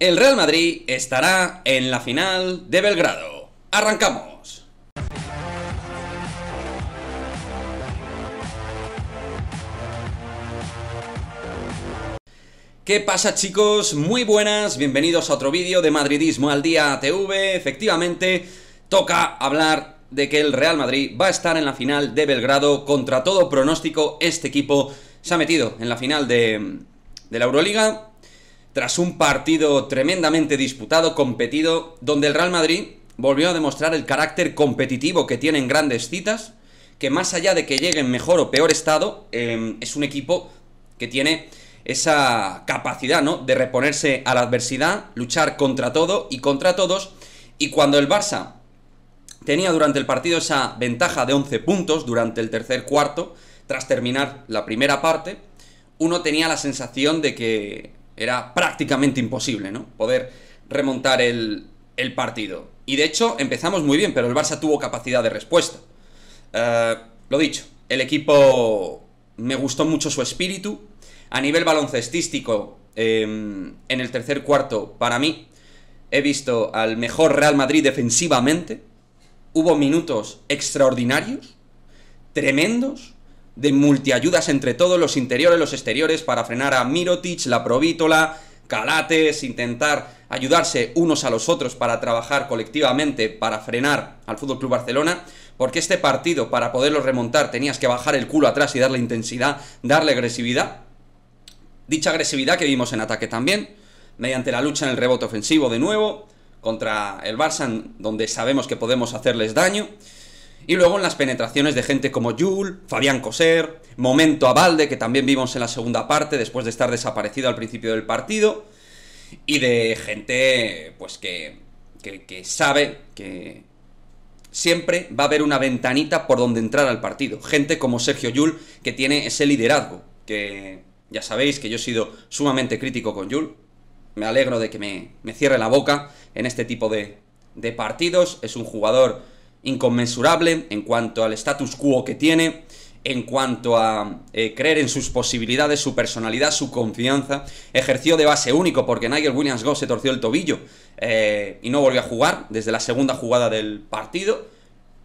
El Real Madrid estará en la final de Belgrado. ¡Arrancamos! ¿Qué pasa chicos? Muy buenas, bienvenidos a otro vídeo de Madridismo al Día TV. Efectivamente, toca hablar de que el Real Madrid va a estar en la final de Belgrado. Contra todo pronóstico, este equipo se ha metido en la final de, de la Euroliga tras un partido tremendamente disputado, competido, donde el Real Madrid volvió a demostrar el carácter competitivo que tienen grandes citas, que más allá de que llegue en mejor o peor estado, em, es un equipo que tiene esa capacidad, ¿no? De reponerse a la adversidad, luchar contra todo y contra todos. Y cuando el Barça tenía durante el partido esa ventaja de 11 puntos durante el tercer cuarto, tras terminar la primera parte, uno tenía la sensación de que era prácticamente imposible, ¿no? Poder remontar el, partido. Y de hecho, empezamos muy bien, pero el Barça tuvo capacidad de respuesta. Eh, lo dicho, el equipo me gustó mucho su espíritu. A nivel baloncestístico, em, en el tercer cuarto, para mí, he visto al mejor Real Madrid defensivamente. Hubo minutos extraordinarios, tremendos, de multiayudas entre todos, los interiores, los exteriores, para frenar a Mirotic, la Provítola, Calates, intentar ayudarse unos a los otros para trabajar colectivamente, para frenar al FC Barcelona, porque este partido, para poderlo remontar, tenías que bajar el culo atrás y darle intensidad, darle agresividad. Dicha agresividad que vimos en ataque también, mediante la lucha en el rebote ofensivo de nuevo, contra el Barça, donde sabemos que podemos hacerles daño. Y luego en las penetraciones de gente como Jul, Fabián Coser, Momento Abalde, que también vimos en la segunda parte después de estar desaparecido al principio del partido, y de gente pues que, que, sabe que siempre va a haber una ventanita por donde entrar al partido. Gente como Sergio Yul, que tiene ese liderazgo, que ya sabéis que yo he sido sumamente crítico con Yul. Me alegro de que me, me cierre la boca en este tipo de, de partidos. Es un jugador inconmensurable en cuanto al status quo que tiene, en cuanto a eh, creer en sus posibilidades, su personalidad, su confianza. Ejerció de base único porque Nigel Williams Goss se torció el tobillo eh, y no volvió a jugar desde la segunda jugada del partido.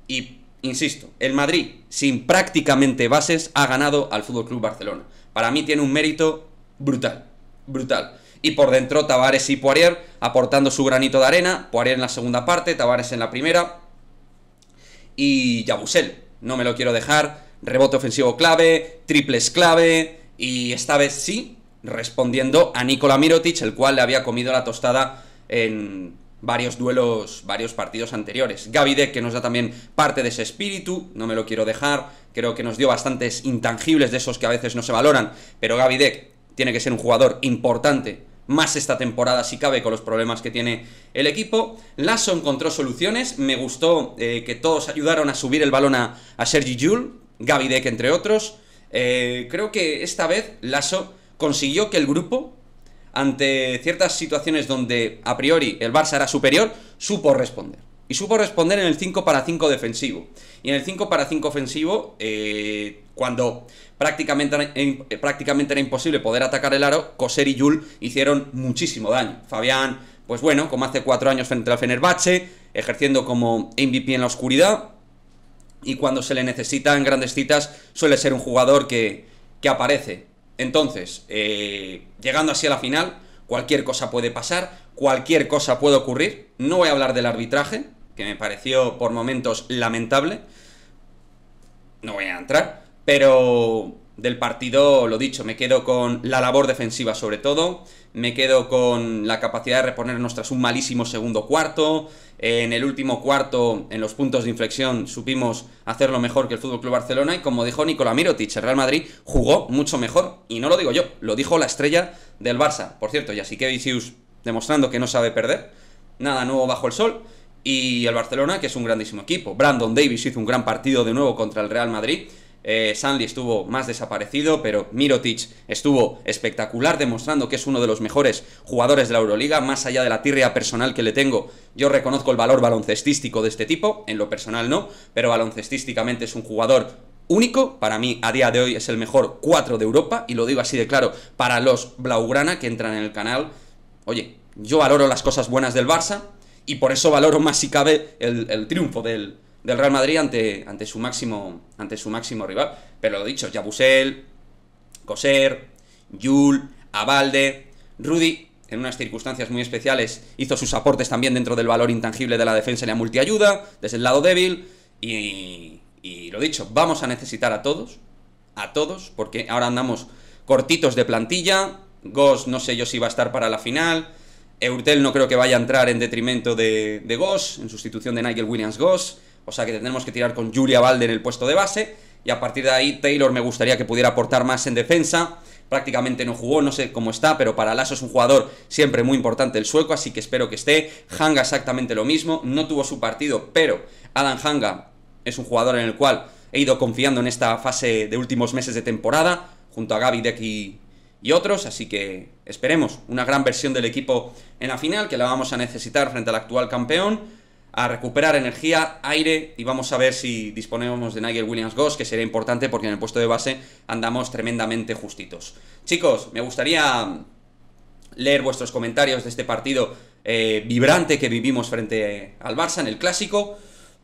Y, insisto, el Madrid, sin prácticamente bases, ha ganado al Fútbol Club Barcelona. Para mí tiene un mérito brutal, brutal. Y por dentro Tavares y Poirier aportando su granito de arena, Poirier en la segunda parte, Tavares en la primera, y Yabusel. No me lo quiero dejar. Rebote ofensivo clave, triples clave y esta vez sí, respondiendo a Nikola Mirotic, el cual le había comido la tostada en varios duelos, varios partidos anteriores. Gavidec, que nos da también parte de ese espíritu, no me lo quiero dejar, creo que nos dio bastantes intangibles de esos que a veces no se valoran, pero Gavidec tiene que ser un jugador importante más esta temporada si cabe con los problemas que tiene el equipo. Lasso encontró soluciones, me gustó eh, que todos ayudaron a subir el balón a, Sergi Jul, Gaby Deck entre otros. Eh, creo que esta vez Lasso consiguió que el grupo, ante ciertas situaciones donde a priori el Barça era superior, supo responder. Y supo responder en el 5 para 5 defensivo. Y en el 5 para 5 ofensivo, eh, cuando prácticamente era, eh, prácticamente era imposible poder atacar el aro, Coser y Yul hicieron muchísimo daño. Fabián, pues bueno, como hace 4 años frente al Fenerbahce, ejerciendo como MVP en la oscuridad. Y cuando se le necesita en grandes citas, suele ser un jugador que, que aparece. Entonces, eh, llegando así a la final, cualquier cosa puede pasar cualquier cosa puede ocurrir. No voy a hablar del arbitraje, que me pareció por momentos lamentable. No voy a entrar, pero del partido, lo dicho, me quedo con la labor defensiva sobre todo, me quedo con la capacidad de reponernos tras un malísimo segundo cuarto, en el último cuarto, en los puntos de inflexión, supimos hacerlo mejor que el FC Barcelona y como dijo Nicolás Mirotic, el Real Madrid jugó mucho mejor y no lo digo yo, lo dijo la estrella del Barça. Por cierto, Vicius demostrando que no sabe perder. Nada nuevo bajo el sol. Y el Barcelona, que es un grandísimo equipo. Brandon Davis hizo un gran partido de nuevo contra el Real Madrid. Eh, Sanli estuvo más desaparecido, pero Mirotic estuvo espectacular, demostrando que es uno de los mejores jugadores de la Euroliga. Más allá de la tirria personal que le tengo, yo reconozco el valor baloncestístico de este tipo, en lo personal no, pero baloncestísticamente es un jugador único, para mí a día de hoy es el mejor 4 de Europa, y lo digo así de claro, para los Blaugrana que entran en el canal Oye, yo valoro las cosas buenas del Barça y por eso valoro más si cabe el, triunfo del, Real Madrid ante, su máximo, ante su máximo rival. Pero lo dicho, Yabusel, Coser, Yul, Abalde, Rudy, en unas circunstancias muy especiales, hizo sus aportes también dentro del valor intangible de la defensa y la multiayuda, desde el lado débil. Y, y lo dicho, vamos a necesitar a todos, a todos, porque ahora andamos cortitos de plantilla, Goss no sé yo si va a estar para la final. Eurtel no creo que vaya a entrar en detrimento de, de Goss, en sustitución de Nigel Williams Goss. O sea que tendremos que tirar con Julia Valde en el puesto de base. Y a partir de ahí Taylor me gustaría que pudiera aportar más en defensa. Prácticamente no jugó, no sé cómo está, pero para Lasso es un jugador siempre muy importante el sueco, así que espero que esté. Hanga exactamente lo mismo, no tuvo su partido, pero Adam Hanga es un jugador en el cual he ido confiando en esta fase de últimos meses de temporada, junto a Gaby de y y otros, así que esperemos una gran versión del equipo en la final, que la vamos a necesitar frente al actual campeón, a recuperar energía, aire, y vamos a ver si disponemos de Nigel Williams-Goss, que sería importante porque en el puesto de base andamos tremendamente justitos. Chicos, me gustaría leer vuestros comentarios de este partido eh, vibrante que vivimos frente al Barça en el Clásico,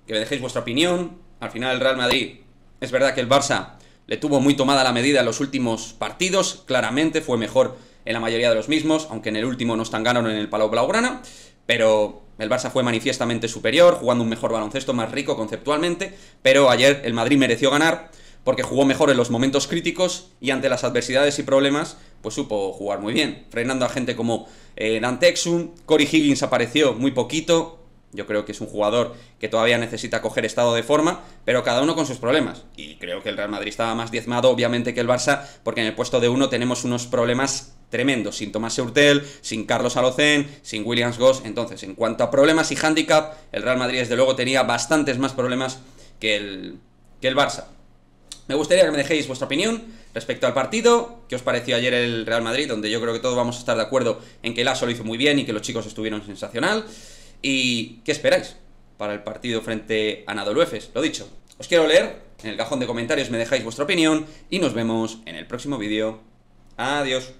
que me dejéis vuestra opinión, al final el Real Madrid, es verdad que el Barça le tuvo muy tomada la medida en los últimos partidos, claramente fue mejor en la mayoría de los mismos, aunque en el último nos ganando en el Palau Blaugrana, pero el Barça fue manifiestamente superior, jugando un mejor baloncesto, más rico conceptualmente, pero ayer el Madrid mereció ganar porque jugó mejor en los momentos críticos y ante las adversidades y problemas, pues supo jugar muy bien, frenando a gente como eh, Dante Cory Higgins apareció muy poquito, yo creo que es un jugador que todavía necesita coger estado de forma, pero cada uno con sus problemas. Y creo que el Real Madrid estaba más diezmado, obviamente, que el Barça, porque en el puesto de uno tenemos unos problemas tremendos, sin Tomás Eurtel, sin Carlos Alocen, sin Williams Goss. Entonces, en cuanto a problemas y handicap, el Real Madrid, desde luego, tenía bastantes más problemas que el, que el Barça. Me gustaría que me dejéis vuestra opinión respecto al partido, qué os pareció ayer el Real Madrid, donde yo creo que todos vamos a estar de acuerdo en que el ASO lo hizo muy bien y que los chicos estuvieron sensacional. ¿Y qué esperáis para el partido frente a Anadolu Lo dicho, os quiero leer, en el cajón de comentarios me dejáis vuestra opinión y nos vemos en el próximo vídeo. Adiós.